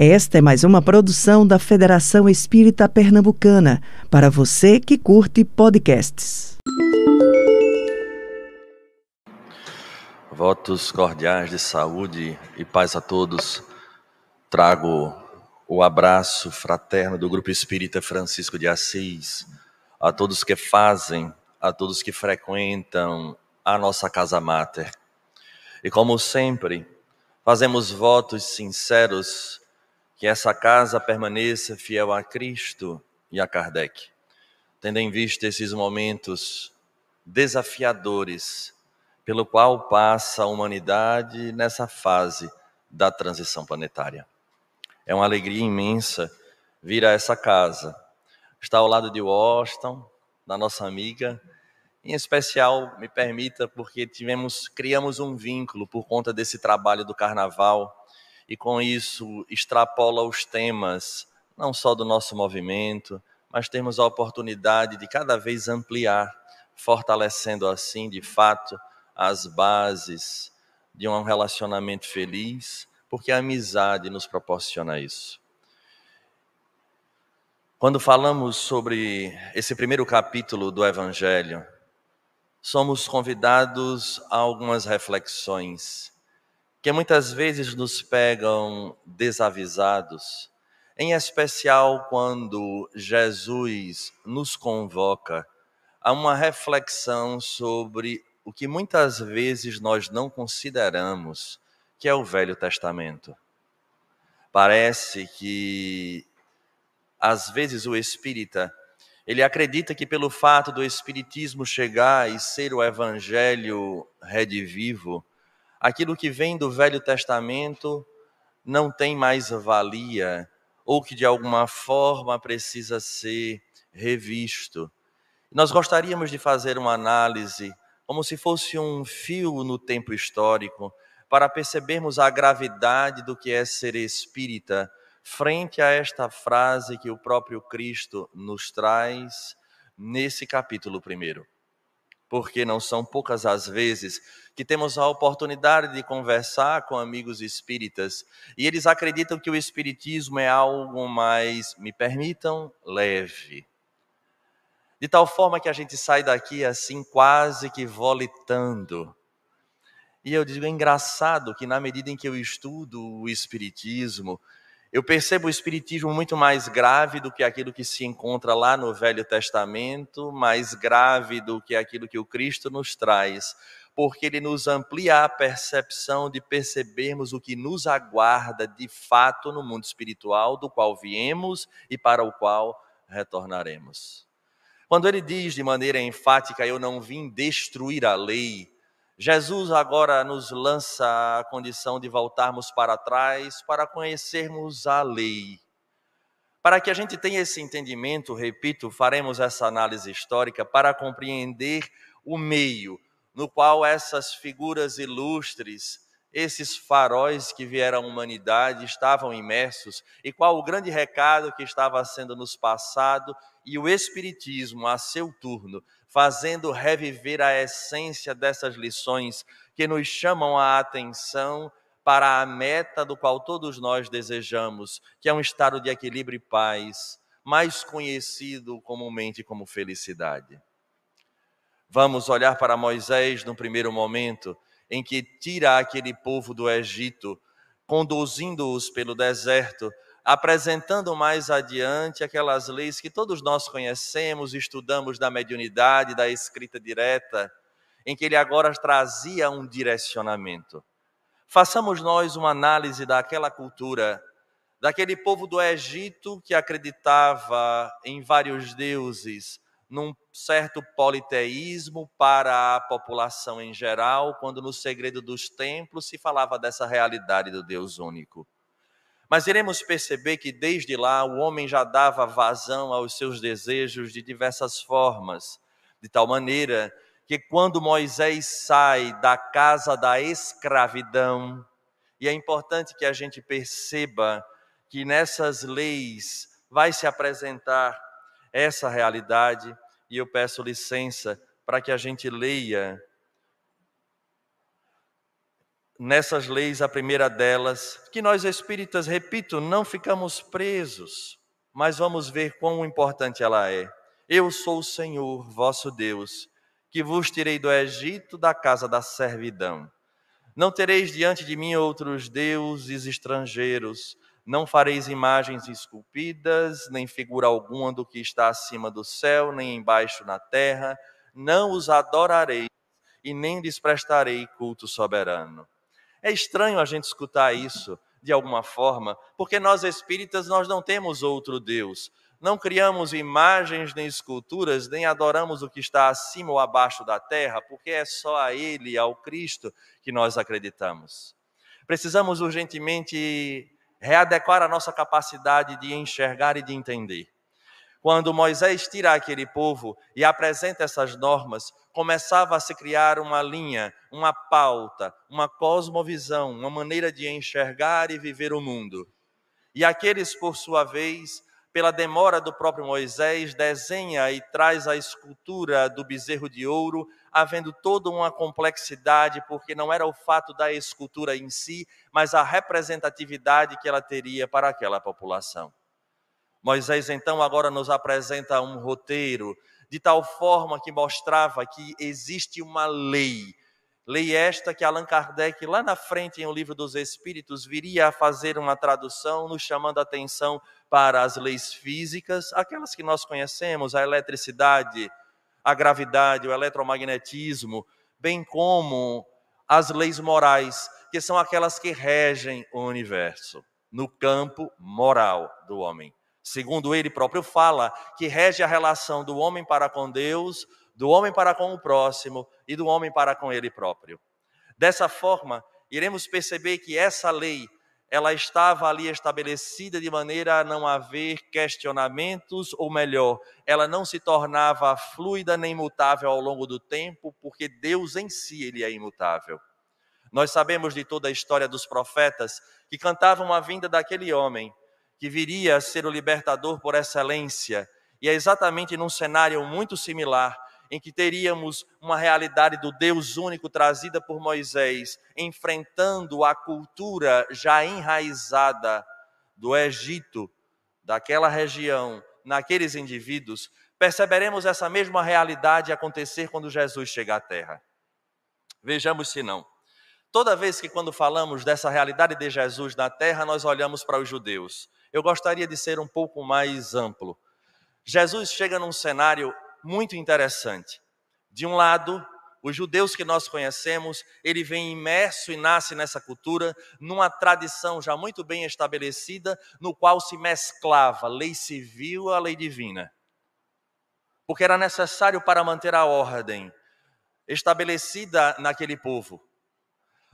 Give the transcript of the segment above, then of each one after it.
Esta é mais uma produção da Federação Espírita Pernambucana, para você que curte podcasts. Votos cordiais de saúde e paz a todos. Trago o abraço fraterno do Grupo Espírita Francisco de Assis, a todos que fazem, a todos que frequentam a nossa casa mater. E como sempre, fazemos votos sinceros que essa casa permaneça fiel a Cristo e a Kardec, tendo em vista esses momentos desafiadores pelo qual passa a humanidade nessa fase da transição planetária. É uma alegria imensa vir a essa casa, estar ao lado de Washington, da nossa amiga, em especial, me permita, porque tivemos, criamos um vínculo por conta desse trabalho do carnaval e com isso extrapola os temas, não só do nosso movimento, mas temos a oportunidade de cada vez ampliar, fortalecendo assim, de fato, as bases de um relacionamento feliz, porque a amizade nos proporciona isso. Quando falamos sobre esse primeiro capítulo do Evangelho, somos convidados a algumas reflexões que muitas vezes nos pegam desavisados, em especial quando Jesus nos convoca a uma reflexão sobre o que muitas vezes nós não consideramos, que é o Velho Testamento. Parece que às vezes o espírita ele acredita que pelo fato do espiritismo chegar e ser o evangelho redivivo, aquilo que vem do Velho Testamento não tem mais valia, ou que de alguma forma precisa ser revisto. Nós gostaríamos de fazer uma análise, como se fosse um fio no tempo histórico, para percebermos a gravidade do que é ser espírita, frente a esta frase que o próprio Cristo nos traz nesse capítulo primeiro porque não são poucas as vezes que temos a oportunidade de conversar com amigos espíritas e eles acreditam que o espiritismo é algo mais, me permitam, leve. De tal forma que a gente sai daqui assim, quase que volitando. E eu digo, é engraçado que na medida em que eu estudo o espiritismo, eu percebo o Espiritismo muito mais grave do que aquilo que se encontra lá no Velho Testamento, mais grave do que aquilo que o Cristo nos traz, porque ele nos amplia a percepção de percebermos o que nos aguarda de fato no mundo espiritual, do qual viemos e para o qual retornaremos. Quando ele diz de maneira enfática, eu não vim destruir a lei, Jesus agora nos lança a condição de voltarmos para trás para conhecermos a lei. Para que a gente tenha esse entendimento, repito, faremos essa análise histórica para compreender o meio no qual essas figuras ilustres, esses faróis que vieram à humanidade estavam imersos e qual o grande recado que estava sendo nos passado e o espiritismo a seu turno fazendo reviver a essência dessas lições que nos chamam a atenção para a meta do qual todos nós desejamos, que é um estado de equilíbrio e paz, mais conhecido comumente como felicidade. Vamos olhar para Moisés no primeiro momento em que tira aquele povo do Egito, conduzindo-os pelo deserto apresentando mais adiante aquelas leis que todos nós conhecemos, estudamos da mediunidade, da escrita direta, em que ele agora trazia um direcionamento. Façamos nós uma análise daquela cultura, daquele povo do Egito que acreditava em vários deuses, num certo politeísmo para a população em geral, quando no segredo dos templos se falava dessa realidade do Deus único. Mas iremos perceber que desde lá o homem já dava vazão aos seus desejos de diversas formas, de tal maneira que quando Moisés sai da casa da escravidão, e é importante que a gente perceba que nessas leis vai se apresentar essa realidade, e eu peço licença para que a gente leia nessas leis, a primeira delas, que nós espíritas, repito, não ficamos presos, mas vamos ver quão importante ela é. Eu sou o Senhor, vosso Deus, que vos tirei do Egito, da casa da servidão. Não tereis diante de mim outros deuses estrangeiros, não fareis imagens esculpidas, nem figura alguma do que está acima do céu, nem embaixo na terra, não os adorarei e nem lhes prestarei culto soberano é estranho a gente escutar isso de alguma forma, porque nós espíritas nós não temos outro Deus. Não criamos imagens nem esculturas, nem adoramos o que está acima ou abaixo da terra, porque é só a Ele, ao Cristo, que nós acreditamos. Precisamos urgentemente readequar a nossa capacidade de enxergar e de entender. Quando Moisés tira aquele povo e apresenta essas normas, começava a se criar uma linha, uma pauta, uma cosmovisão, uma maneira de enxergar e viver o mundo. E aqueles, por sua vez, pela demora do próprio Moisés, desenha e traz a escultura do bezerro de ouro, havendo toda uma complexidade, porque não era o fato da escultura em si, mas a representatividade que ela teria para aquela população. Moisés então agora nos apresenta um roteiro de tal forma que mostrava que existe uma lei. Lei esta que Allan Kardec, lá na frente, em O Livro dos Espíritos, viria a fazer uma tradução, nos chamando a atenção para as leis físicas, aquelas que nós conhecemos, a eletricidade, a gravidade, o eletromagnetismo, bem como as leis morais, que são aquelas que regem o universo, no campo moral do homem segundo ele próprio fala, que rege a relação do homem para com Deus, do homem para com o próximo e do homem para com ele próprio. Dessa forma, iremos perceber que essa lei, ela estava ali estabelecida de maneira a não haver questionamentos, ou melhor, ela não se tornava fluida nem mutável ao longo do tempo, porque Deus em si ele é imutável. Nós sabemos de toda a história dos profetas que cantavam a vinda daquele homem, que viria a ser o libertador por excelência. E é exatamente num cenário muito similar em que teríamos uma realidade do Deus único trazida por Moisés, enfrentando a cultura já enraizada do Egito, daquela região, naqueles indivíduos, perceberemos essa mesma realidade acontecer quando Jesus chegar à Terra. Vejamos se não. Toda vez que, quando falamos dessa realidade de Jesus na terra, nós olhamos para os judeus. Eu gostaria de ser um pouco mais amplo. Jesus chega num cenário muito interessante. De um lado, os judeus que nós conhecemos, ele vem imerso e nasce nessa cultura, numa tradição já muito bem estabelecida, no qual se mesclava a lei civil à lei divina. Porque era necessário para manter a ordem estabelecida naquele povo.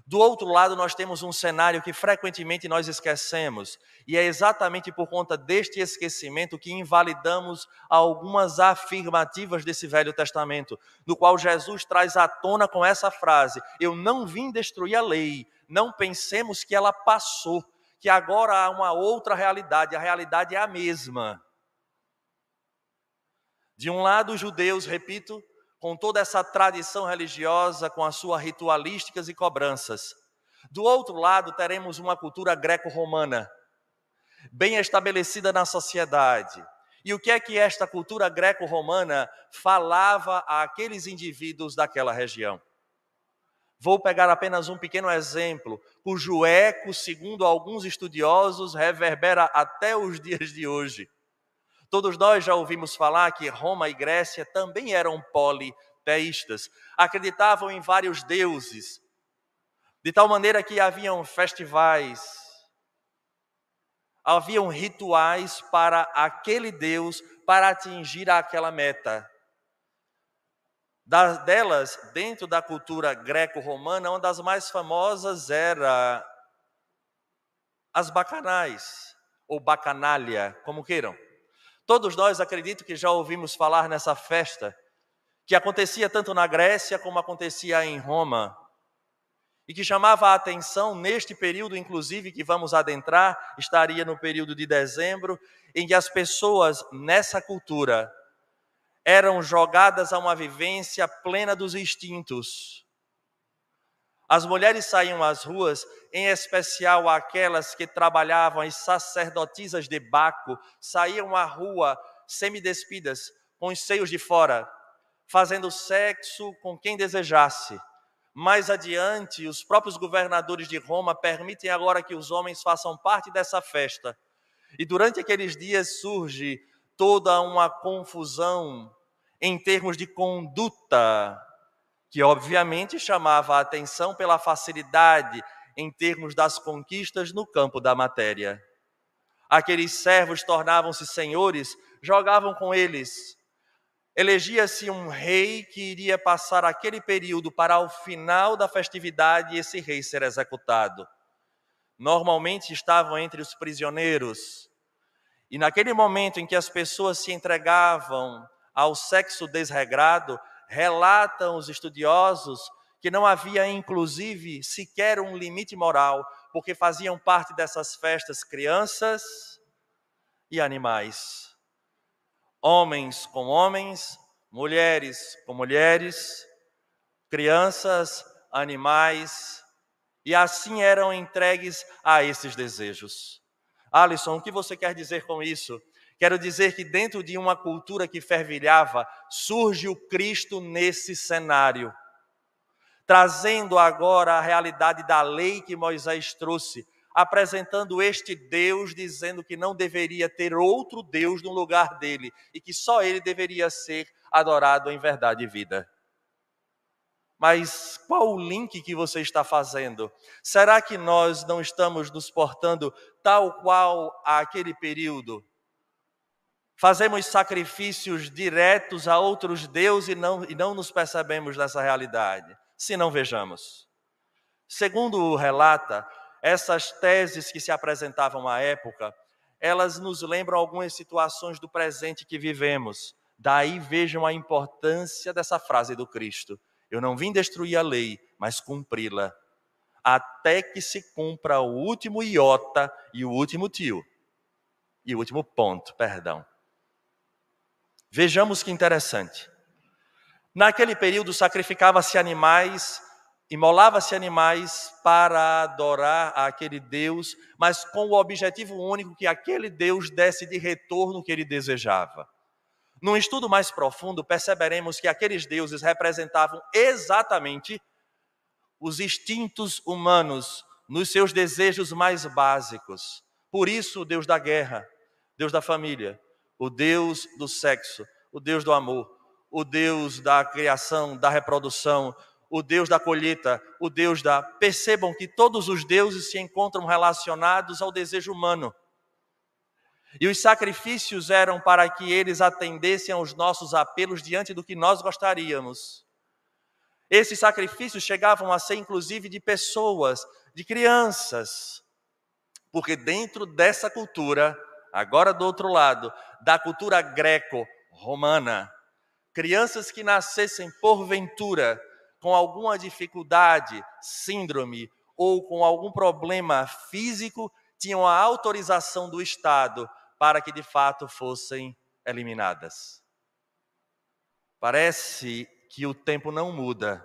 Do outro lado, nós temos um cenário que frequentemente nós esquecemos, e é exatamente por conta deste esquecimento que invalidamos algumas afirmativas desse Velho Testamento, no qual Jesus traz à tona com essa frase: Eu não vim destruir a lei, não pensemos que ela passou, que agora há uma outra realidade, a realidade é a mesma. De um lado, os judeus, repito, com toda essa tradição religiosa, com as suas ritualísticas e cobranças. Do outro lado, teremos uma cultura greco-romana, bem estabelecida na sociedade. E o que é que esta cultura greco-romana falava àqueles indivíduos daquela região? Vou pegar apenas um pequeno exemplo, cujo eco, segundo alguns estudiosos, reverbera até os dias de hoje. Todos nós já ouvimos falar que Roma e Grécia também eram politeístas, acreditavam em vários deuses, de tal maneira que haviam festivais, haviam rituais para aquele Deus, para atingir aquela meta. Das, delas, dentro da cultura greco-romana, uma das mais famosas era as bacanais, ou bacanalha, como queiram. Todos nós acredito que já ouvimos falar nessa festa, que acontecia tanto na Grécia como acontecia em Roma, e que chamava a atenção neste período, inclusive, que vamos adentrar, estaria no período de dezembro, em que as pessoas nessa cultura eram jogadas a uma vivência plena dos instintos as mulheres saíam às ruas, em especial aquelas que trabalhavam, as sacerdotisas de Baco, saíam à rua semidespidas, com os seios de fora, fazendo sexo com quem desejasse. Mais adiante, os próprios governadores de Roma permitem agora que os homens façam parte dessa festa. E durante aqueles dias surge toda uma confusão em termos de conduta que obviamente chamava a atenção pela facilidade em termos das conquistas no campo da matéria. Aqueles servos tornavam-se senhores, jogavam com eles. Elegia-se um rei que iria passar aquele período para o final da festividade e esse rei ser executado. Normalmente estavam entre os prisioneiros. E naquele momento em que as pessoas se entregavam ao sexo desregrado, relatam os estudiosos que não havia inclusive sequer um limite moral, porque faziam parte dessas festas crianças e animais. Homens com homens, mulheres com mulheres, crianças, animais, e assim eram entregues a esses desejos. Alisson, o que você quer dizer com isso? Quero dizer que dentro de uma cultura que fervilhava, surge o Cristo nesse cenário, trazendo agora a realidade da lei que Moisés trouxe, apresentando este Deus dizendo que não deveria ter outro Deus no lugar dele e que só ele deveria ser adorado em verdade e vida. Mas qual o link que você está fazendo? Será que nós não estamos nos portando tal qual aquele período Fazemos sacrifícios diretos a outros deuses e não, e não nos percebemos dessa realidade, se não vejamos. Segundo relata, essas teses que se apresentavam à época, elas nos lembram algumas situações do presente que vivemos. Daí vejam a importância dessa frase do Cristo: Eu não vim destruir a lei, mas cumpri-la, até que se cumpra o último iota e o último tio. E o último ponto, perdão. Vejamos que interessante. Naquele período sacrificava-se animais, imolava-se animais para adorar aquele Deus, mas com o objetivo único que aquele Deus desse de retorno que ele desejava. Num estudo mais profundo, perceberemos que aqueles deuses representavam exatamente os instintos humanos nos seus desejos mais básicos. Por isso, o Deus da guerra, Deus da família, o Deus do sexo, o Deus do amor, o Deus da criação, da reprodução, o Deus da colheita, o Deus da. Percebam que todos os deuses se encontram relacionados ao desejo humano. E os sacrifícios eram para que eles atendessem aos nossos apelos diante do que nós gostaríamos. Esses sacrifícios chegavam a ser inclusive de pessoas, de crianças, porque dentro dessa cultura Agora, do outro lado, da cultura greco-romana, crianças que nascessem porventura com alguma dificuldade, síndrome ou com algum problema físico tinham a autorização do Estado para que de fato fossem eliminadas. Parece que o tempo não muda,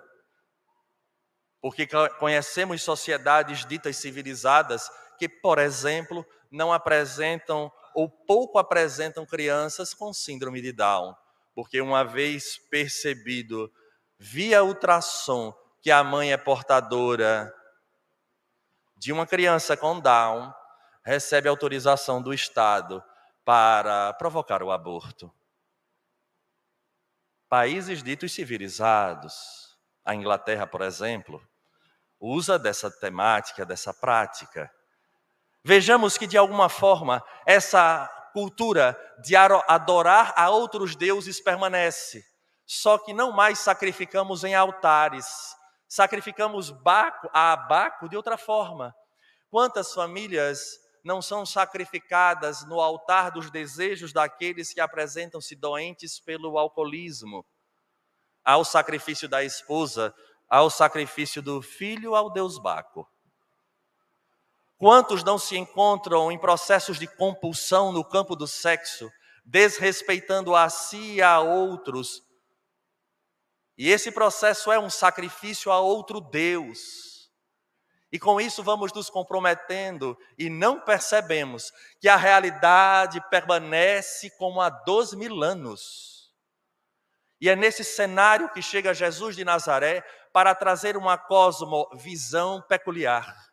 porque conhecemos sociedades ditas civilizadas que, por exemplo, não apresentam ou pouco apresentam crianças com síndrome de Down, porque uma vez percebido via ultrassom que a mãe é portadora de uma criança com Down, recebe autorização do Estado para provocar o aborto. Países ditos civilizados, a Inglaterra, por exemplo, usa dessa temática, dessa prática. Vejamos que, de alguma forma, essa cultura de adorar a outros deuses permanece, só que não mais sacrificamos em altares, sacrificamos baco, a Abaco de outra forma. Quantas famílias não são sacrificadas no altar dos desejos daqueles que apresentam-se doentes pelo alcoolismo? Ao sacrifício da esposa, ao sacrifício do filho, ao Deus Baco. Quantos não se encontram em processos de compulsão no campo do sexo, desrespeitando a si e a outros? E esse processo é um sacrifício a outro Deus. E com isso vamos nos comprometendo e não percebemos que a realidade permanece como há dois mil anos. E é nesse cenário que chega Jesus de Nazaré para trazer uma cosmovisão peculiar.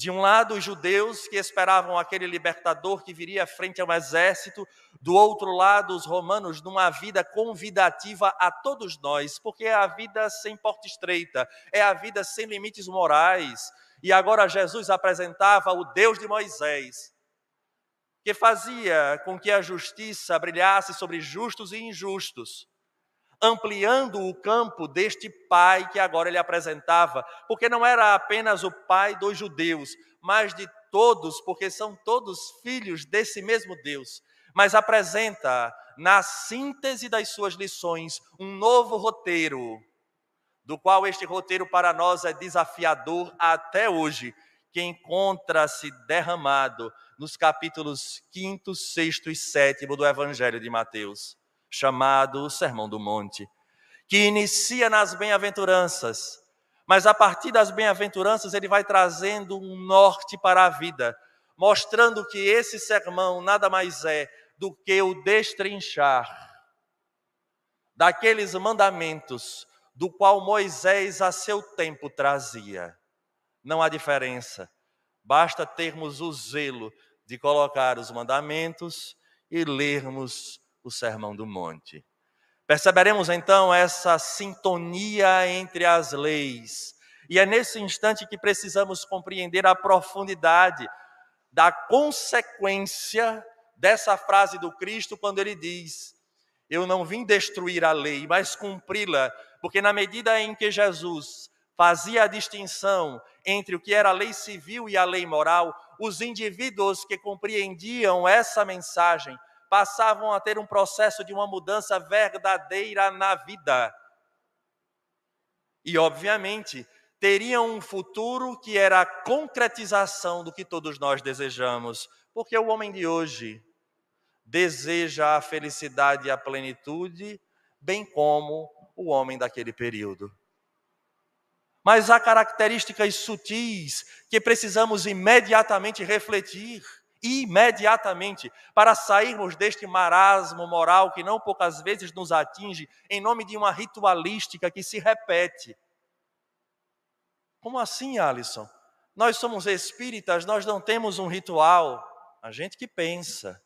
De um lado, os judeus que esperavam aquele libertador que viria frente ao exército, do outro lado, os romanos numa vida convidativa a todos nós, porque é a vida sem porta estreita, é a vida sem limites morais. E agora Jesus apresentava o Deus de Moisés, que fazia com que a justiça brilhasse sobre justos e injustos, ampliando o campo deste pai que agora ele apresentava, porque não era apenas o pai dos judeus, mas de todos, porque são todos filhos desse mesmo Deus. Mas apresenta, na síntese das suas lições, um novo roteiro, do qual este roteiro para nós é desafiador até hoje, que encontra-se derramado nos capítulos 5, 6 e 7 do Evangelho de Mateus chamado Sermão do Monte, que inicia nas bem-aventuranças, mas a partir das bem-aventuranças ele vai trazendo um norte para a vida, mostrando que esse sermão nada mais é do que o destrinchar daqueles mandamentos do qual Moisés a seu tempo trazia. Não há diferença. Basta termos o zelo de colocar os mandamentos e lermos o Sermão do Monte. Perceberemos então essa sintonia entre as leis. E é nesse instante que precisamos compreender a profundidade da consequência dessa frase do Cristo quando ele diz: Eu não vim destruir a lei, mas cumpri-la, porque na medida em que Jesus fazia a distinção entre o que era a lei civil e a lei moral, os indivíduos que compreendiam essa mensagem passavam a ter um processo de uma mudança verdadeira na vida. E, obviamente, teriam um futuro que era a concretização do que todos nós desejamos, porque o homem de hoje deseja a felicidade e a plenitude, bem como o homem daquele período. Mas há características sutis que precisamos imediatamente refletir imediatamente para sairmos deste marasmo moral que não poucas vezes nos atinge em nome de uma ritualística que se repete. Como assim, Alisson? Nós somos espíritas, nós não temos um ritual. A gente que pensa.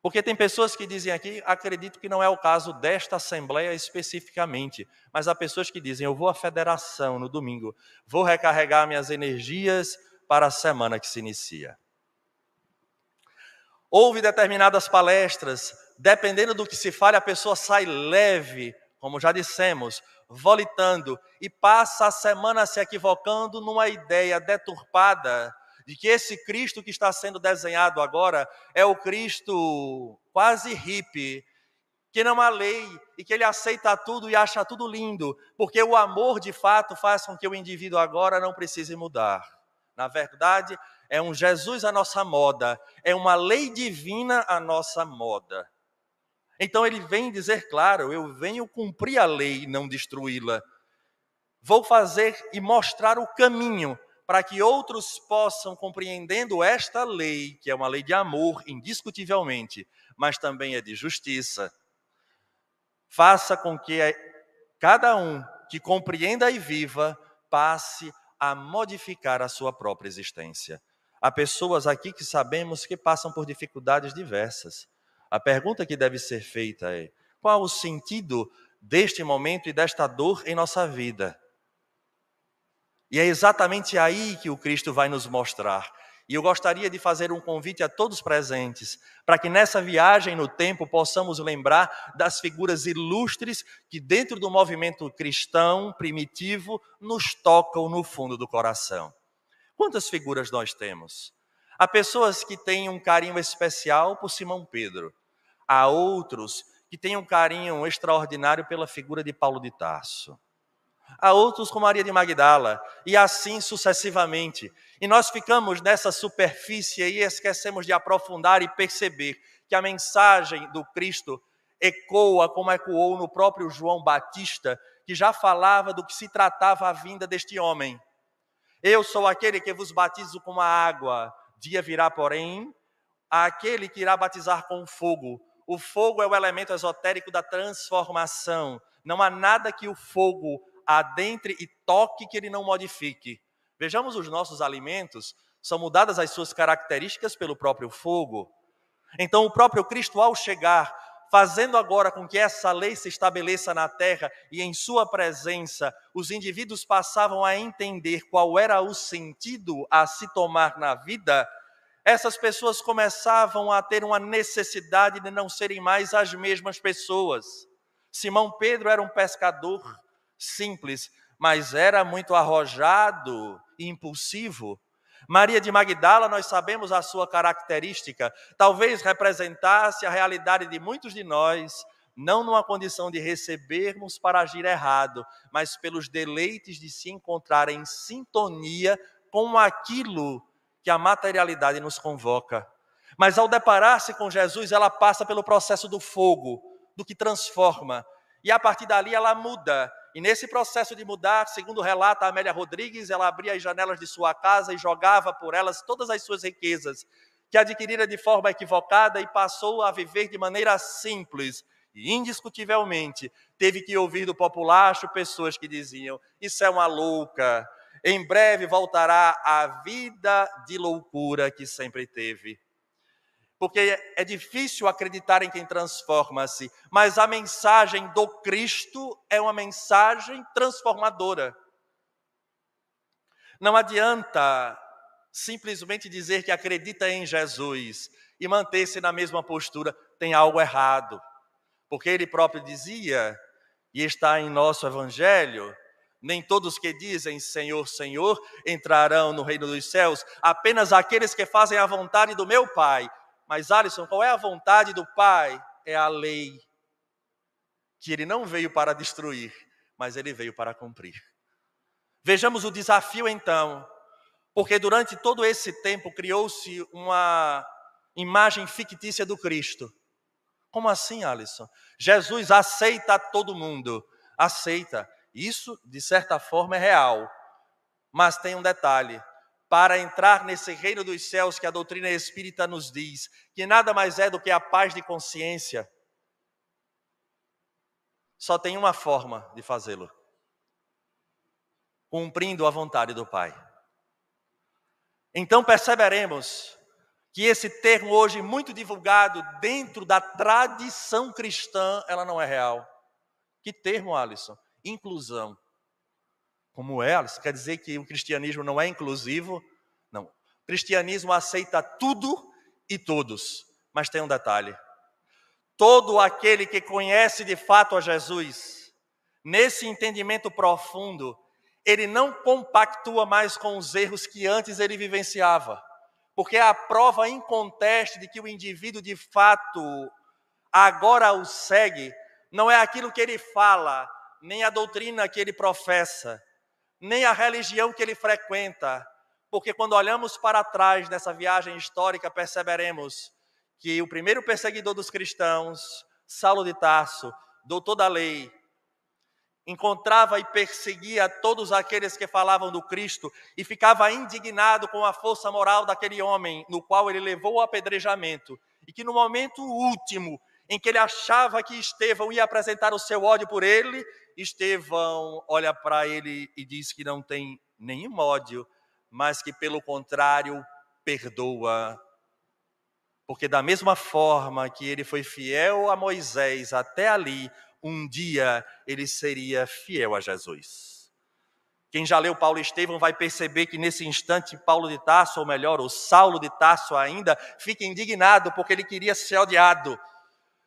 Porque tem pessoas que dizem aqui, acredito que não é o caso desta Assembleia especificamente, mas há pessoas que dizem: eu vou à federação no domingo, vou recarregar minhas energias para a semana que se inicia ouve determinadas palestras, dependendo do que se fale, a pessoa sai leve, como já dissemos, volitando e passa a semana se equivocando numa ideia deturpada de que esse Cristo que está sendo desenhado agora é o Cristo quase hippie, que não há lei e que ele aceita tudo e acha tudo lindo, porque o amor de fato faz com que o indivíduo agora não precise mudar. Na verdade, é um Jesus à nossa moda, é uma lei divina à nossa moda. Então ele vem dizer, claro, eu venho cumprir a lei, e não destruí-la. Vou fazer e mostrar o caminho para que outros possam, compreendendo esta lei, que é uma lei de amor, indiscutivelmente, mas também é de justiça, faça com que cada um que compreenda e viva passe a modificar a sua própria existência. Há pessoas aqui que sabemos que passam por dificuldades diversas. A pergunta que deve ser feita é: qual o sentido deste momento e desta dor em nossa vida? E é exatamente aí que o Cristo vai nos mostrar. E eu gostaria de fazer um convite a todos presentes, para que nessa viagem no tempo possamos lembrar das figuras ilustres que, dentro do movimento cristão primitivo, nos tocam no fundo do coração. Quantas figuras nós temos? Há pessoas que têm um carinho especial por Simão Pedro. Há outros que têm um carinho extraordinário pela figura de Paulo de Tarso. Há outros com Maria de Magdala, e assim sucessivamente. E nós ficamos nessa superfície e esquecemos de aprofundar e perceber que a mensagem do Cristo ecoa como ecoou no próprio João Batista, que já falava do que se tratava a vinda deste homem eu sou aquele que vos batizo com a água. Dia virá, porém, aquele que irá batizar com fogo. O fogo é o elemento esotérico da transformação. Não há nada que o fogo adentre e toque que ele não modifique. Vejamos os nossos alimentos, são mudadas as suas características pelo próprio fogo. Então, o próprio Cristo, ao chegar fazendo agora com que essa lei se estabeleça na terra e em sua presença, os indivíduos passavam a entender qual era o sentido a se tomar na vida, essas pessoas começavam a ter uma necessidade de não serem mais as mesmas pessoas. Simão Pedro era um pescador simples, mas era muito arrojado e impulsivo Maria de Magdala, nós sabemos a sua característica, talvez representasse a realidade de muitos de nós, não numa condição de recebermos para agir errado, mas pelos deleites de se encontrar em sintonia com aquilo que a materialidade nos convoca. Mas ao deparar-se com Jesus, ela passa pelo processo do fogo, do que transforma, e a partir dali ela muda e nesse processo de mudar, segundo relata Amélia Rodrigues, ela abria as janelas de sua casa e jogava por elas todas as suas riquezas, que adquirira de forma equivocada e passou a viver de maneira simples. E indiscutivelmente teve que ouvir do populacho pessoas que diziam: Isso é uma louca, em breve voltará à vida de loucura que sempre teve porque é difícil acreditar em quem transforma-se, mas a mensagem do Cristo é uma mensagem transformadora. Não adianta simplesmente dizer que acredita em Jesus e manter-se na mesma postura, tem algo errado. Porque ele próprio dizia, e está em nosso evangelho, nem todos que dizem Senhor, Senhor entrarão no reino dos céus, apenas aqueles que fazem a vontade do meu Pai mas Alisson, qual é a vontade do Pai? É a lei. Que ele não veio para destruir, mas ele veio para cumprir. Vejamos o desafio então, porque durante todo esse tempo criou-se uma imagem fictícia do Cristo. Como assim, Alisson? Jesus aceita todo mundo. Aceita. Isso, de certa forma, é real. Mas tem um detalhe: para entrar nesse reino dos céus que a doutrina espírita nos diz, que nada mais é do que a paz de consciência. Só tem uma forma de fazê-lo: cumprindo a vontade do Pai. Então perceberemos que esse termo hoje muito divulgado dentro da tradição cristã, ela não é real. Que termo, Alisson? Inclusão como ela. Isso quer dizer que o cristianismo não é inclusivo? Não. O cristianismo aceita tudo e todos, mas tem um detalhe. Todo aquele que conhece de fato a Jesus, nesse entendimento profundo, ele não compactua mais com os erros que antes ele vivenciava, porque é a prova inconteste de que o indivíduo de fato agora o segue, não é aquilo que ele fala, nem a doutrina que ele professa, nem a religião que ele frequenta, porque quando olhamos para trás nessa viagem histórica, perceberemos que o primeiro perseguidor dos cristãos, Saulo de Tarso, doutor da lei, encontrava e perseguia todos aqueles que falavam do Cristo e ficava indignado com a força moral daquele homem, no qual ele levou o apedrejamento, e que no momento último em que ele achava que Estevão ia apresentar o seu ódio por ele, Estevão olha para ele e diz que não tem nenhum ódio, mas que pelo contrário perdoa. Porque da mesma forma que ele foi fiel a Moisés até ali, um dia ele seria fiel a Jesus. Quem já leu Paulo Estevão vai perceber que nesse instante Paulo de Tarso, ou melhor, o Saulo de Tarso ainda, fica indignado porque ele queria ser odiado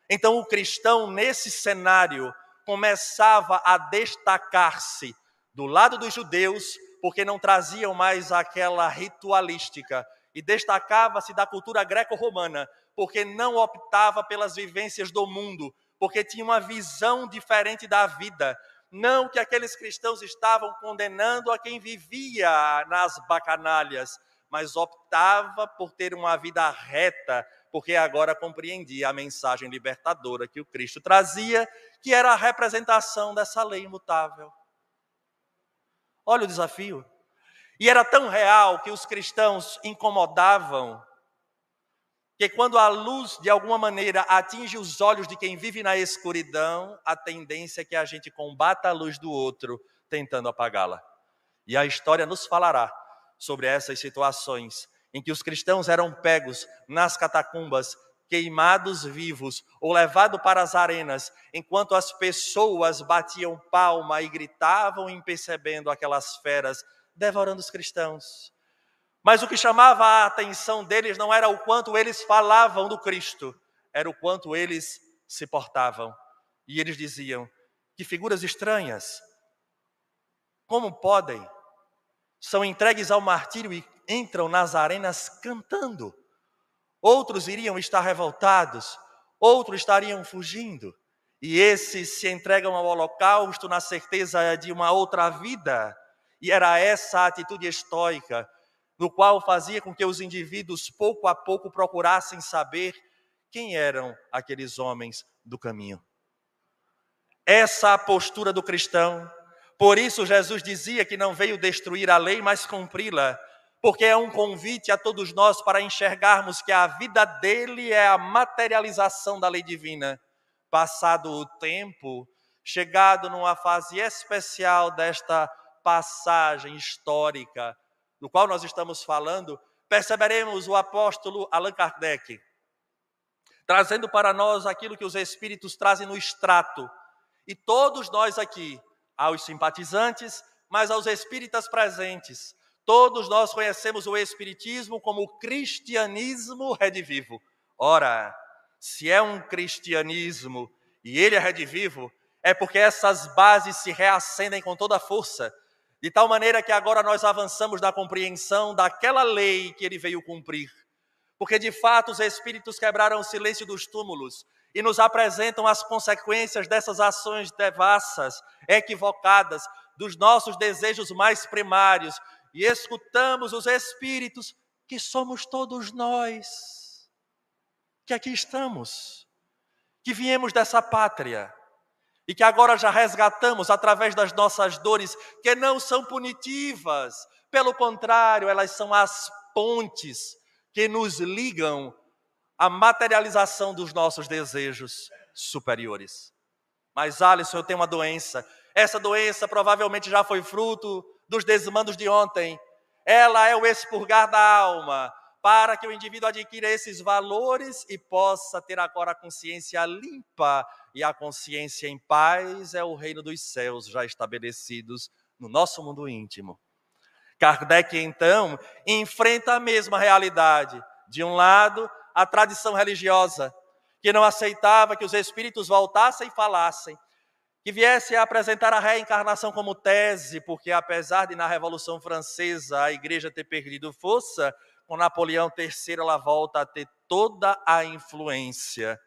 então o cristão, nesse cenário, começava a destacar-se do lado dos judeus, porque não traziam mais aquela ritualística, e destacava-se da cultura greco-romana, porque não optava pelas vivências do mundo, porque tinha uma visão diferente da vida. Não que aqueles cristãos estavam condenando a quem vivia nas bacanalhas, mas optava por ter uma vida reta, porque agora compreendia a mensagem libertadora que o Cristo trazia, que era a representação dessa lei imutável. Olha o desafio. E era tão real que os cristãos incomodavam, que quando a luz de alguma maneira atinge os olhos de quem vive na escuridão, a tendência é que a gente combata a luz do outro, tentando apagá-la. E a história nos falará sobre essas situações em que os cristãos eram pegos nas catacumbas, queimados vivos ou levados para as arenas, enquanto as pessoas batiam palma e gritavam impercebendo aquelas feras devorando os cristãos. Mas o que chamava a atenção deles não era o quanto eles falavam do Cristo, era o quanto eles se portavam. E eles diziam: que figuras estranhas, como podem? São entregues ao martírio e entram nas arenas cantando. Outros iriam estar revoltados, outros estariam fugindo. E esses se entregam ao holocausto na certeza de uma outra vida. E era essa a atitude estoica, no qual fazia com que os indivíduos pouco a pouco procurassem saber quem eram aqueles homens do caminho. Essa a postura do cristão. Por isso Jesus dizia que não veio destruir a lei, mas cumpri-la porque é um convite a todos nós para enxergarmos que a vida dele é a materialização da lei divina. Passado o tempo, chegado numa fase especial desta passagem histórica, do qual nós estamos falando, perceberemos o apóstolo Allan Kardec trazendo para nós aquilo que os espíritos trazem no extrato. E todos nós aqui, aos simpatizantes, mas aos espíritas presentes, Todos nós conhecemos o Espiritismo como o cristianismo redivivo. Ora, se é um cristianismo e ele é redivivo, é porque essas bases se reacendem com toda a força, de tal maneira que agora nós avançamos na compreensão daquela lei que ele veio cumprir. Porque de fato os espíritos quebraram o silêncio dos túmulos e nos apresentam as consequências dessas ações devassas, equivocadas, dos nossos desejos mais primários, e escutamos os Espíritos, que somos todos nós, que aqui estamos, que viemos dessa pátria e que agora já resgatamos através das nossas dores, que não são punitivas, pelo contrário, elas são as pontes que nos ligam à materialização dos nossos desejos superiores. Mas Alisson, eu tenho uma doença. Essa doença provavelmente já foi fruto dos desmandos de ontem. Ela é o expurgar da alma, para que o indivíduo adquira esses valores e possa ter agora a consciência limpa e a consciência em paz é o reino dos céus já estabelecidos no nosso mundo íntimo. Kardec então enfrenta a mesma realidade. De um lado, a tradição religiosa, que não aceitava que os espíritos voltassem e falassem que viesse a apresentar a reencarnação como tese, porque apesar de na Revolução Francesa a igreja ter perdido força, com Napoleão III ela volta a ter toda a influência.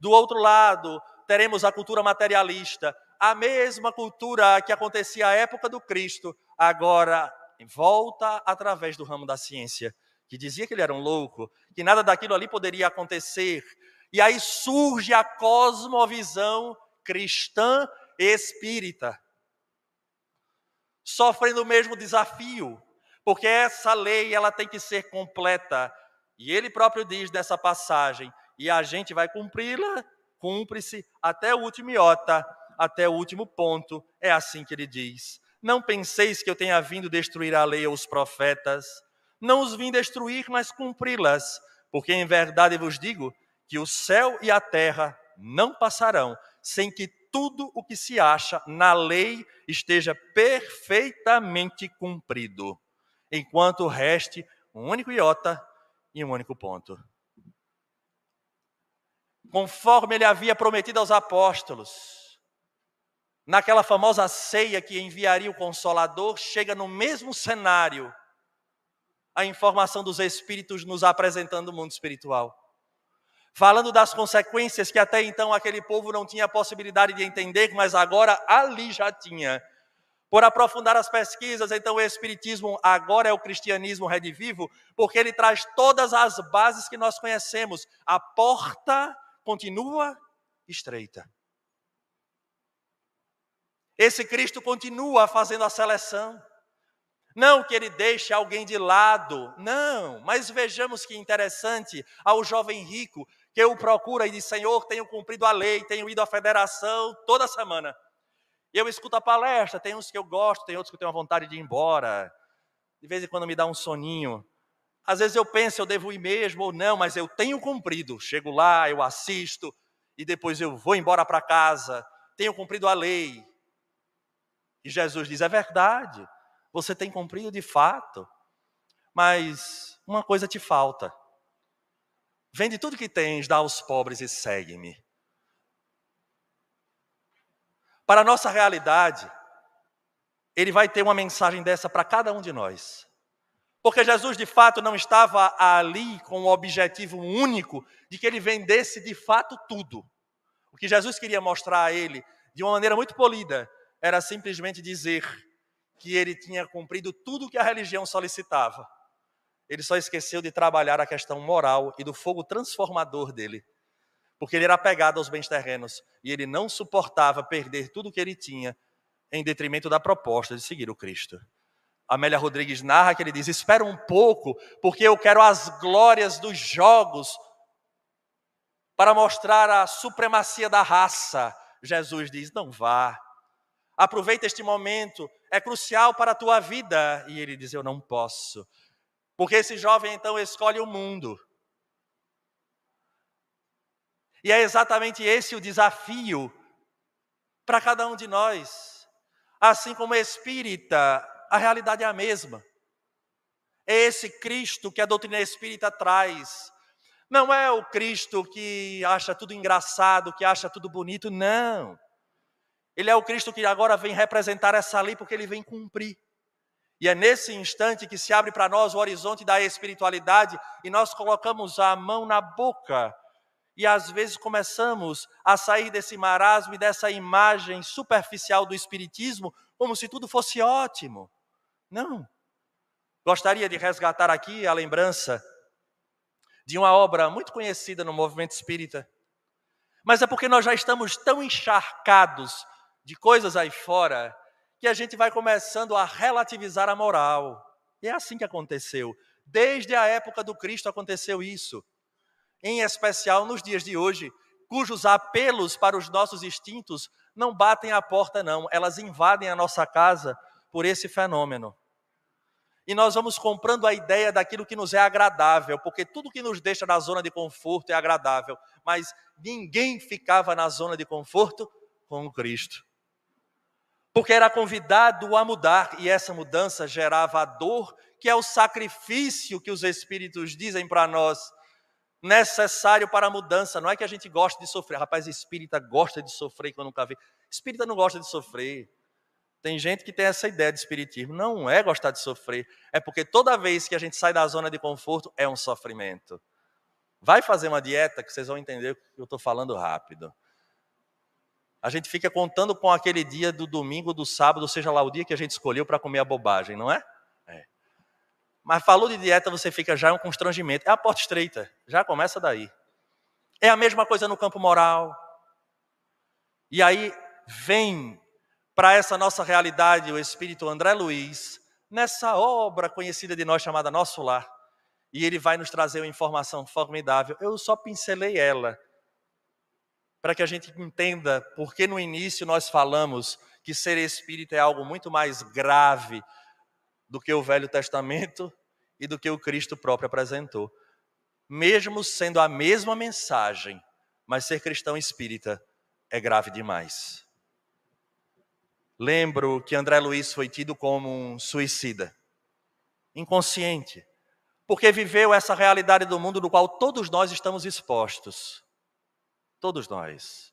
Do outro lado, teremos a cultura materialista, a mesma cultura que acontecia à época do Cristo, agora volta através do ramo da ciência, que dizia que ele era um louco, que nada daquilo ali poderia acontecer. E aí surge a cosmovisão cristã espírita, sofrendo o mesmo desafio, porque essa lei ela tem que ser completa. E ele próprio diz nessa passagem, e a gente vai cumpri-la, cumpre-se até o último iota, até o último ponto. É assim que ele diz. Não penseis que eu tenha vindo destruir a lei ou os profetas. Não os vim destruir, mas cumpri-las. Porque em verdade vos digo que o céu e a terra não passarão, sem que tudo o que se acha na lei esteja perfeitamente cumprido, enquanto reste um único iota e um único ponto. Conforme ele havia prometido aos apóstolos, naquela famosa ceia que enviaria o Consolador, chega no mesmo cenário a informação dos Espíritos nos apresentando o mundo espiritual falando das consequências que até então aquele povo não tinha possibilidade de entender, mas agora ali já tinha. Por aprofundar as pesquisas, então o Espiritismo agora é o cristianismo redivivo, porque ele traz todas as bases que nós conhecemos. A porta continua estreita. Esse Cristo continua fazendo a seleção. Não que ele deixe alguém de lado, não, mas vejamos que interessante ao jovem rico que o procura e diz: Senhor, tenho cumprido a lei, tenho ido à federação toda semana. Eu escuto a palestra, tem uns que eu gosto, tem outros que eu tenho vontade de ir embora. De vez em quando me dá um soninho. Às vezes eu penso, eu devo ir mesmo ou não, mas eu tenho cumprido. Chego lá, eu assisto e depois eu vou embora para casa. Tenho cumprido a lei. E Jesus diz: é verdade, você tem cumprido de fato, mas uma coisa te falta. Vende tudo que tens, dá aos pobres e segue-me. Para a nossa realidade, ele vai ter uma mensagem dessa para cada um de nós. Porque Jesus de fato não estava ali com o objetivo único de que ele vendesse de fato tudo. O que Jesus queria mostrar a ele, de uma maneira muito polida, era simplesmente dizer que ele tinha cumprido tudo o que a religião solicitava. Ele só esqueceu de trabalhar a questão moral e do fogo transformador dele. Porque ele era apegado aos bens terrenos e ele não suportava perder tudo o que ele tinha em detrimento da proposta de seguir o Cristo. Amélia Rodrigues narra que ele diz: Espera um pouco, porque eu quero as glórias dos jogos para mostrar a supremacia da raça. Jesus diz: Não vá, aproveita este momento, é crucial para a tua vida. E ele diz: Eu não posso, porque esse jovem então escolhe o mundo. E é exatamente esse o desafio para cada um de nós. Assim como espírita, a realidade é a mesma. É esse Cristo que a doutrina espírita traz. Não é o Cristo que acha tudo engraçado, que acha tudo bonito, não. Ele é o Cristo que agora vem representar essa lei porque ele vem cumprir. E é nesse instante que se abre para nós o horizonte da espiritualidade e nós colocamos a mão na boca e às vezes começamos a sair desse marasmo e dessa imagem superficial do espiritismo como se tudo fosse ótimo. Não. Gostaria de resgatar aqui a lembrança de uma obra muito conhecida no movimento espírita, mas é porque nós já estamos tão encharcados de coisas aí fora que a gente vai começando a relativizar a moral. E é assim que aconteceu. Desde a época do Cristo aconteceu isso. Em especial nos dias de hoje, cujos apelos para os nossos instintos não batem à porta, não, elas invadem a nossa casa por esse fenômeno. E nós vamos comprando a ideia daquilo que nos é agradável, porque tudo que nos deixa na zona de conforto é agradável, mas ninguém ficava na zona de conforto com o Cristo porque era convidado a mudar, e essa mudança gerava a dor, que é o sacrifício que os Espíritos dizem para nós, necessário para a mudança. Não é que a gente gosta de sofrer. Rapaz, espírita gosta de sofrer, que eu nunca vi. Espírita não gosta de sofrer. Tem gente que tem essa ideia de espiritismo. Não é gostar de sofrer. É porque toda vez que a gente sai da zona de conforto, é um sofrimento. Vai fazer uma dieta que vocês vão entender o que eu estou falando rápido a gente fica contando com aquele dia do domingo, do sábado, seja lá o dia que a gente escolheu para comer a bobagem, não é? é? Mas falou de dieta, você fica já em um constrangimento. É a porta estreita, já começa daí. É a mesma coisa no campo moral. E aí vem para essa nossa realidade o Espírito André Luiz, nessa obra conhecida de nós chamada Nosso Lar. E ele vai nos trazer uma informação formidável. Eu só pincelei ela, para que a gente entenda por que no início nós falamos que ser espírita é algo muito mais grave do que o Velho Testamento e do que o Cristo próprio apresentou. Mesmo sendo a mesma mensagem, mas ser cristão espírita é grave demais. Lembro que André Luiz foi tido como um suicida, inconsciente, porque viveu essa realidade do mundo no qual todos nós estamos expostos todos nós.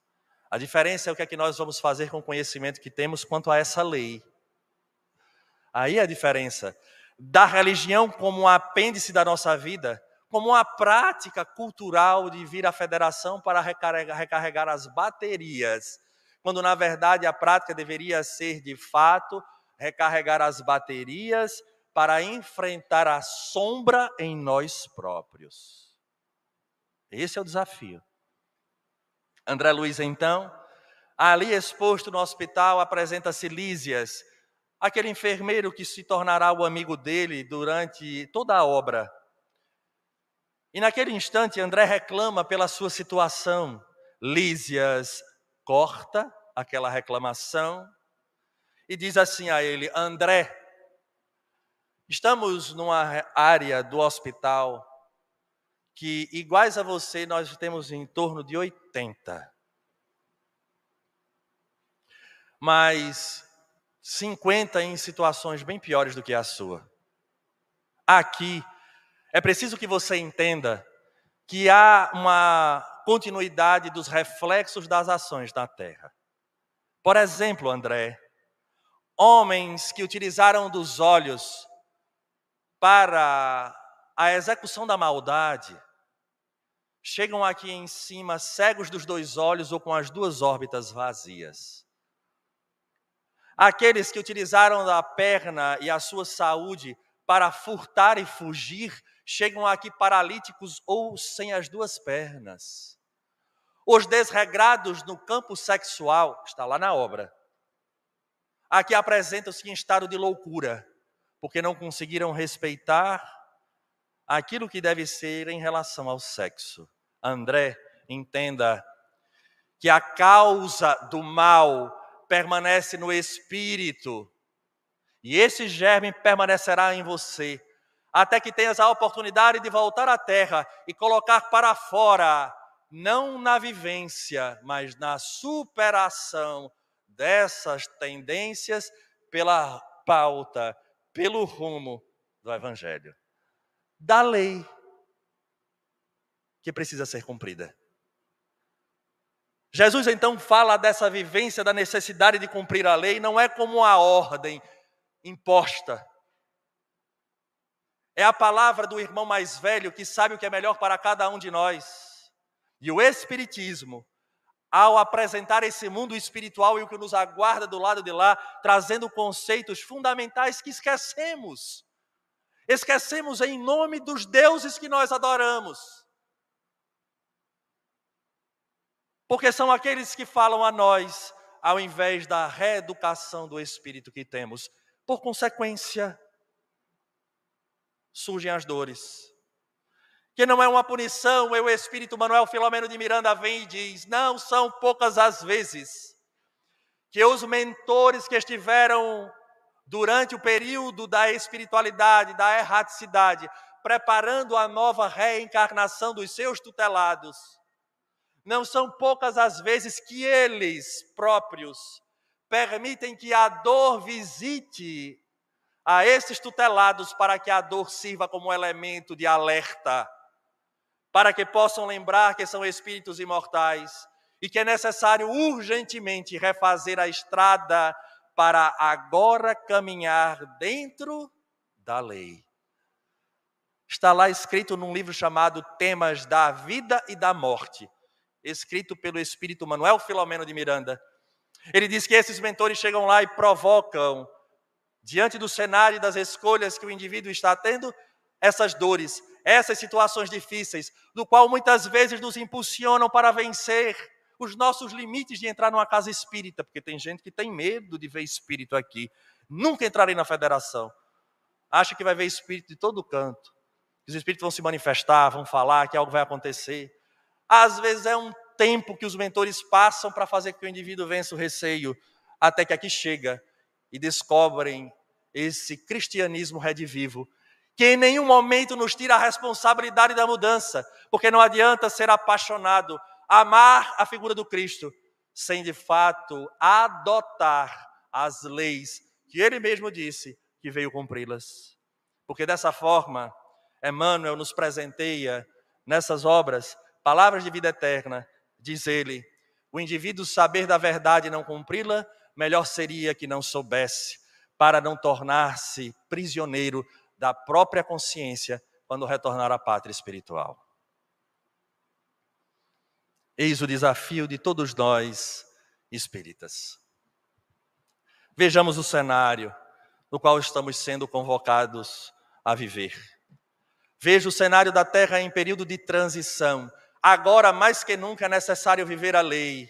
A diferença é o que é que nós vamos fazer com o conhecimento que temos quanto a essa lei. Aí é a diferença da religião como um apêndice da nossa vida, como uma prática cultural de vir à federação para recarregar, recarregar as baterias, quando na verdade a prática deveria ser de fato recarregar as baterias para enfrentar a sombra em nós próprios. Esse é o desafio. André Luiz, então, ali exposto no hospital, apresenta-se Lísias, aquele enfermeiro que se tornará o amigo dele durante toda a obra. E naquele instante, André reclama pela sua situação. Lísias corta aquela reclamação e diz assim a ele: André, estamos numa área do hospital que iguais a você nós temos em torno de 80. Mas 50 em situações bem piores do que a sua. Aqui é preciso que você entenda que há uma continuidade dos reflexos das ações na terra. Por exemplo, André, homens que utilizaram dos olhos para a execução da maldade, chegam aqui em cima cegos dos dois olhos ou com as duas órbitas vazias. Aqueles que utilizaram a perna e a sua saúde para furtar e fugir, chegam aqui paralíticos ou sem as duas pernas. Os desregrados no campo sexual, está lá na obra. Aqui apresentam-se em estado de loucura, porque não conseguiram respeitar aquilo que deve ser em relação ao sexo. André, entenda que a causa do mal permanece no espírito. E esse germe permanecerá em você, até que tenhas a oportunidade de voltar à terra e colocar para fora, não na vivência, mas na superação dessas tendências pela pauta, pelo rumo do Evangelho da lei que precisa ser cumprida. Jesus então fala dessa vivência da necessidade de cumprir a lei, não é como a ordem imposta. É a palavra do irmão mais velho que sabe o que é melhor para cada um de nós. E o Espiritismo, ao apresentar esse mundo espiritual e o que nos aguarda do lado de lá, trazendo conceitos fundamentais que esquecemos Esquecemos em nome dos deuses que nós adoramos. Porque são aqueles que falam a nós, ao invés da reeducação do espírito que temos. Por consequência, surgem as dores. Que não é uma punição, e o espírito Manuel Filomeno de Miranda vem e diz: não são poucas as vezes que os mentores que estiveram durante o período da espiritualidade, da erraticidade, preparando a nova reencarnação dos seus tutelados. Não são poucas as vezes que eles próprios permitem que a dor visite a esses tutelados para que a dor sirva como elemento de alerta, para que possam lembrar que são espíritos imortais e que é necessário urgentemente refazer a estrada para agora caminhar dentro da lei. Está lá escrito num livro chamado Temas da Vida e da Morte, escrito pelo espírito Manuel Filomeno de Miranda. Ele diz que esses mentores chegam lá e provocam, diante do cenário e das escolhas que o indivíduo está tendo, essas dores, essas situações difíceis, do qual muitas vezes nos impulsionam para vencer os nossos limites de entrar numa casa espírita, porque tem gente que tem medo de ver espírito aqui. Nunca entrarei na federação. Acha que vai ver espírito de todo canto. Que os espíritos vão se manifestar, vão falar que algo vai acontecer. Às vezes é um tempo que os mentores passam para fazer que o indivíduo vença o receio, até que aqui chega e descobrem esse cristianismo redivivo, que em nenhum momento nos tira a responsabilidade da mudança, porque não adianta ser apaixonado amar a figura do Cristo, sem de fato adotar as leis que ele mesmo disse que veio cumpri-las. Porque dessa forma, Emmanuel nos presenteia nessas obras palavras de vida eterna, diz ele. O indivíduo saber da verdade e não cumpri-la, melhor seria que não soubesse, para não tornar-se prisioneiro da própria consciência quando retornar à pátria espiritual. Eis o desafio de todos nós espíritas. Vejamos o cenário no qual estamos sendo convocados a viver. Veja o cenário da Terra em período de transição. Agora mais que nunca é necessário viver a lei.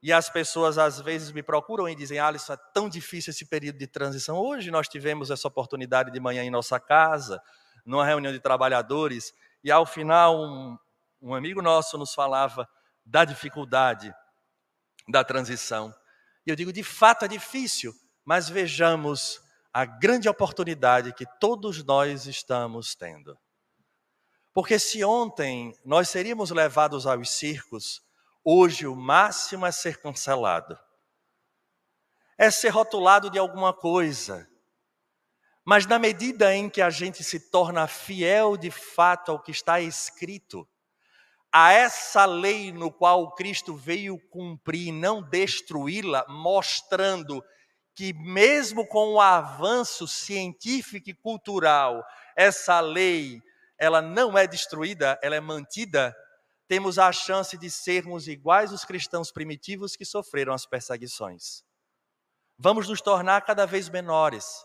E as pessoas às vezes me procuram e dizem: Alisson, é tão difícil esse período de transição. Hoje nós tivemos essa oportunidade de manhã em nossa casa, numa reunião de trabalhadores, e ao final um, um amigo nosso nos falava da dificuldade da transição. E eu digo, de fato é difícil, mas vejamos a grande oportunidade que todos nós estamos tendo. Porque se ontem nós seríamos levados aos circos, hoje o máximo é ser cancelado. É ser rotulado de alguma coisa. Mas na medida em que a gente se torna fiel de fato ao que está escrito, a essa lei no qual Cristo veio cumprir, não destruí-la, mostrando que, mesmo com o avanço científico e cultural, essa lei ela não é destruída, ela é mantida, temos a chance de sermos iguais os cristãos primitivos que sofreram as perseguições. Vamos nos tornar cada vez menores.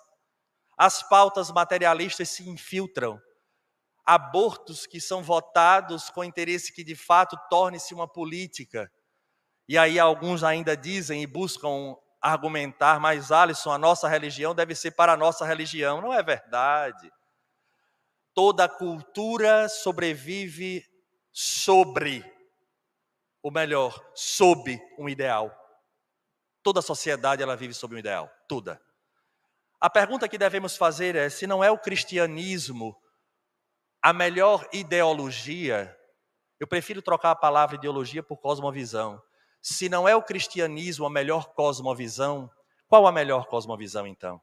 As pautas materialistas se infiltram abortos que são votados com interesse que de fato torne-se uma política. E aí alguns ainda dizem e buscam argumentar, mas Alisson, a nossa religião deve ser para a nossa religião. Não é verdade. Toda cultura sobrevive sobre, ou melhor, sob um ideal. Toda sociedade ela vive sob um ideal, toda. A pergunta que devemos fazer é se não é o cristianismo a melhor ideologia, eu prefiro trocar a palavra ideologia por cosmovisão. Se não é o cristianismo a melhor cosmovisão, qual a melhor cosmovisão então?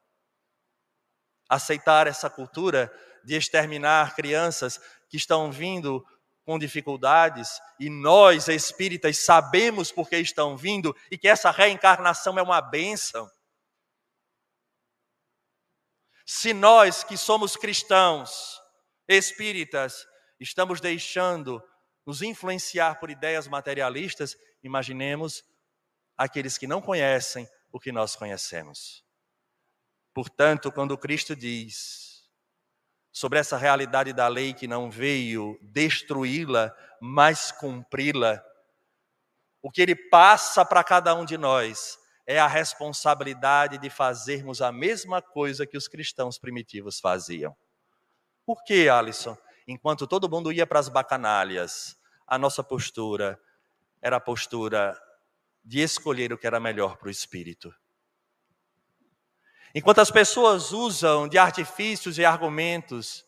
Aceitar essa cultura de exterminar crianças que estão vindo com dificuldades e nós espíritas sabemos por que estão vindo e que essa reencarnação é uma bênção. Se nós que somos cristãos, espíritas, estamos deixando nos influenciar por ideias materialistas, imaginemos aqueles que não conhecem o que nós conhecemos. Portanto, quando Cristo diz sobre essa realidade da lei que não veio destruí-la, mas cumpri-la, o que ele passa para cada um de nós é a responsabilidade de fazermos a mesma coisa que os cristãos primitivos faziam. Por que, Alisson? Enquanto todo mundo ia para as bacanalhas, a nossa postura era a postura de escolher o que era melhor para o espírito. Enquanto as pessoas usam de artifícios e argumentos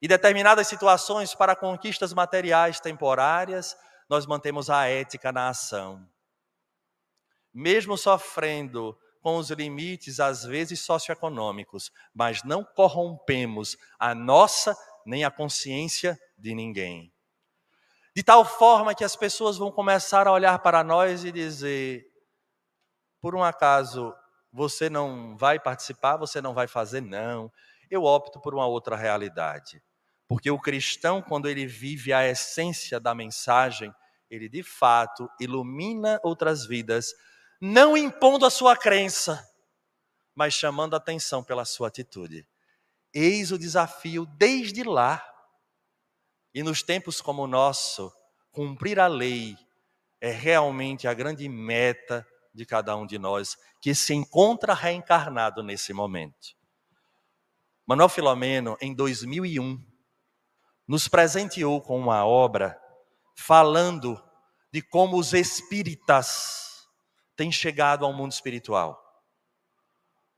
e determinadas situações para conquistas materiais temporárias, nós mantemos a ética na ação. Mesmo sofrendo com os limites, às vezes socioeconômicos, mas não corrompemos a nossa nem a consciência de ninguém. De tal forma que as pessoas vão começar a olhar para nós e dizer: por um acaso você não vai participar, você não vai fazer, não. Eu opto por uma outra realidade. Porque o cristão, quando ele vive a essência da mensagem, ele de fato ilumina outras vidas não impondo a sua crença, mas chamando a atenção pela sua atitude. Eis o desafio desde lá. E nos tempos como o nosso, cumprir a lei é realmente a grande meta de cada um de nós que se encontra reencarnado nesse momento. Manuel Filomeno, em 2001, nos presenteou com uma obra falando de como os espíritas tem chegado ao mundo espiritual.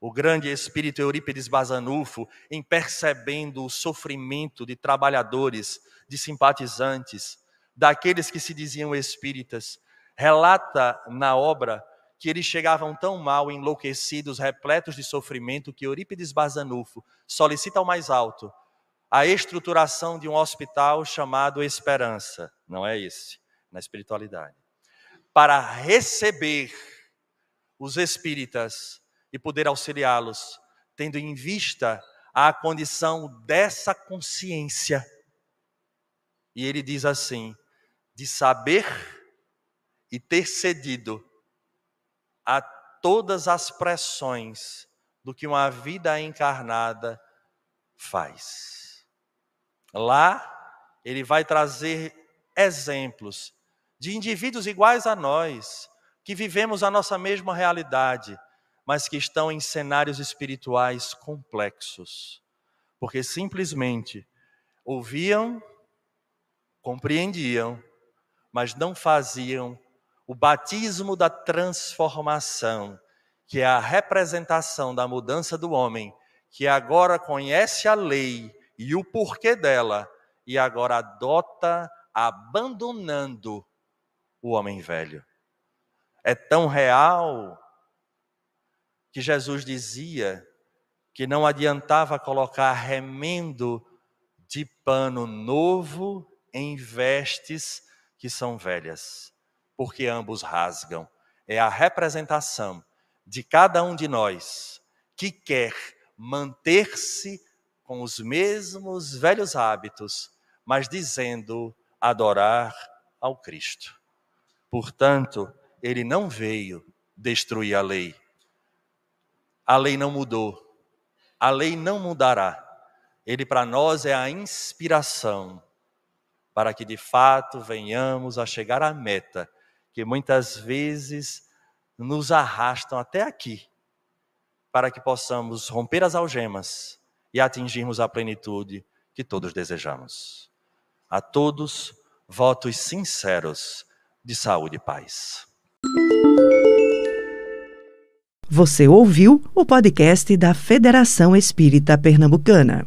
O grande espírito Eurípides Bazanufo, em percebendo o sofrimento de trabalhadores, de simpatizantes, daqueles que se diziam espíritas, relata na obra que eles chegavam tão mal, enlouquecidos, repletos de sofrimento, que Eurípides Bazanufo solicita ao mais alto a estruturação de um hospital chamado Esperança. Não é esse, na espiritualidade para receber os espíritas e poder auxiliá-los, tendo em vista a condição dessa consciência. E ele diz assim: de saber e ter cedido a todas as pressões do que uma vida encarnada faz. Lá, ele vai trazer exemplos de indivíduos iguais a nós, que vivemos a nossa mesma realidade, mas que estão em cenários espirituais complexos, porque simplesmente ouviam, compreendiam, mas não faziam o batismo da transformação, que é a representação da mudança do homem, que agora conhece a lei e o porquê dela, e agora adota, abandonando o homem velho. É tão real que Jesus dizia que não adiantava colocar remendo de pano novo em vestes que são velhas, porque ambos rasgam. É a representação de cada um de nós que quer manter-se com os mesmos velhos hábitos, mas dizendo adorar ao Cristo. Portanto, ele não veio destruir a lei. A lei não mudou. A lei não mudará. Ele para nós é a inspiração para que de fato venhamos a chegar à meta que muitas vezes nos arrastam até aqui, para que possamos romper as algemas e atingirmos a plenitude que todos desejamos. A todos, votos sinceros de saúde e paz. Você ouviu o podcast da Federação Espírita Pernambucana.